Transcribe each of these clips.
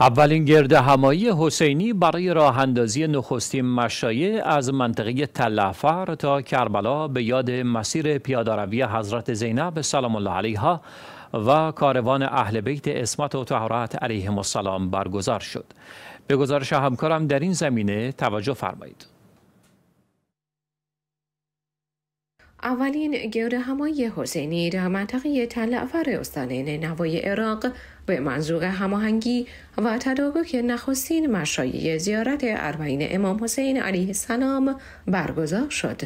اولین گرد همایی حسینی برای راه اندازی نخستین مشایع از منطقه تلعفر تا کربلا به یاد مسیر پیاداروی حضرت زینب سلام الله علیها و کاروان اهل بیت اسمت و طهارت علیهم السلام برگزار شد. به گزارش همکارم در این زمینه توجه فرمایید. اولین گرده همایی حسینی در منطقه تلعفر استان نوای عراق به منظور هماهنگی و تدارک نخستین مشایع زیارت اربعین امام حسین علیه السلام برگزار شد.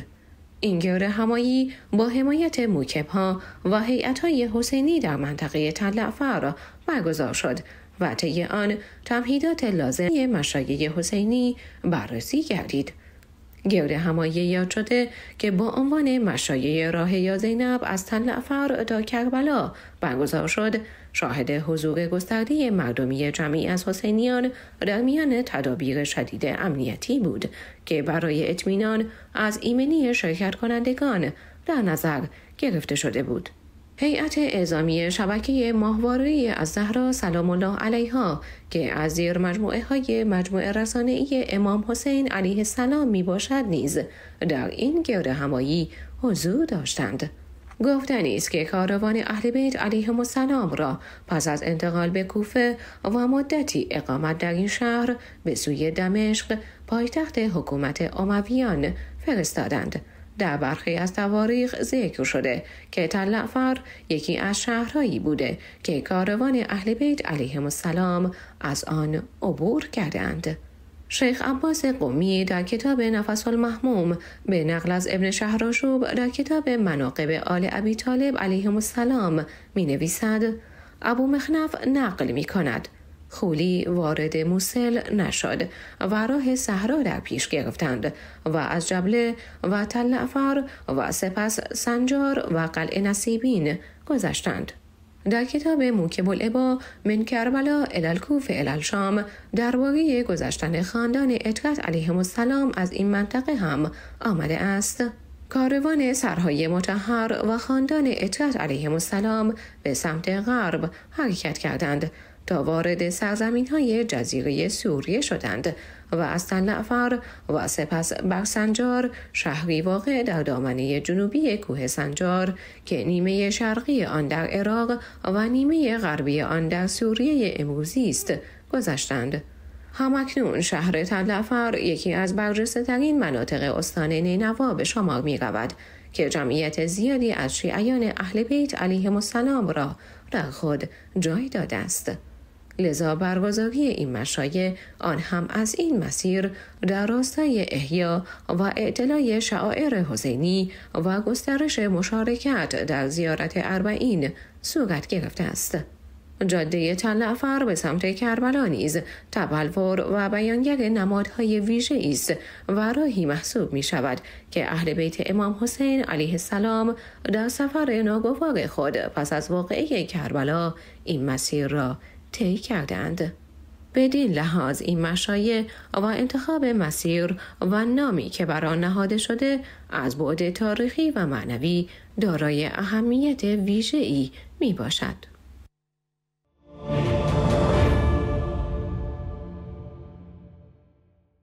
این گرده همایی با حمایت موکب ها و حیعت های حسینی در منطقه تلعفر برگزار شد و طی آن تمهیدات لازم مشایع حسینی بررسی گردید. گرد همایی یاد شده که با عنوان مشایع راه یا زینب از تل افر تا کربلا برگزار شد شاهد حضور گسترده مردمی جمعی از حسینیان در میان تدابیر شدید امنیتی بود که برای اطمینان از ایمنی شرکت کنندگان در نظر گرفته شده بود هیئت اعزامی شبکه ماهواره از زهرا سلام الله علیها که از زیر مجموعه های مجموعه رسانه ای امام حسین علیه السلام می باشد نیز در این گرد همایی حضور داشتند. گفتنی است که کاروان اهل بیت علیه السلام را پس از انتقال به کوفه و مدتی اقامت در این شهر به سوی دمشق پایتخت حکومت امویان فرستادند در برخی از تواریخ ذکر شده که تلعفر یکی از شهرهایی بوده که کاروان اهل بیت علیه السلام از آن عبور کردند. شیخ عباس قومی در کتاب نفس المحموم به نقل از ابن شهراشوب در کتاب مناقب آل ابی طالب علیه السلام می نویسد ابو مخنف نقل می کند خولی وارد موسل نشد و راه صحرا در پیش گرفتند و از جبله و تلعفر و سپس سنجار و قلع نصیبین گذشتند. در کتاب موکب العبا من کربلا الالکوف الالشام واقعی گذشتن خاندان اطرت علیه السلام از این منطقه هم آمده است کاروان سرهای متحر و خاندان اطرت علیه السلام به سمت غرب حرکت کردند تا وارد سرزمین های جزیره سوریه شدند و از تنعفر و سپس سنجار شهری واقع در دامنه جنوبی کوه سنجار که نیمه شرقی آن در عراق و نیمه غربی آن در سوریه امروزی است گذشتند همکنون شهر تلفر یکی از برجسته ترین مناطق استان نینوا به شمار می که جمعیت زیادی از شیعیان اهل بیت علیهم السلام را در خود جای داده است. لذا برگزاری این مشایع آن هم از این مسیر در راستای احیا و اعتلای شعائر حسینی و گسترش مشارکت در زیارت اربعین صورت گرفته است جاده تلعفر به سمت کربلا نیز تبلور و بیانگر نمادهای ویژه است و راهی محسوب می شود که اهل بیت امام حسین علیه السلام در سفر ناگوار خود پس از واقعه کربلا این مسیر را طی کردند. بدین لحاظ این مشایع و انتخاب مسیر و نامی که بر آن نهاده شده از بعد تاریخی و معنوی دارای اهمیت ویژه‌ای می باشد.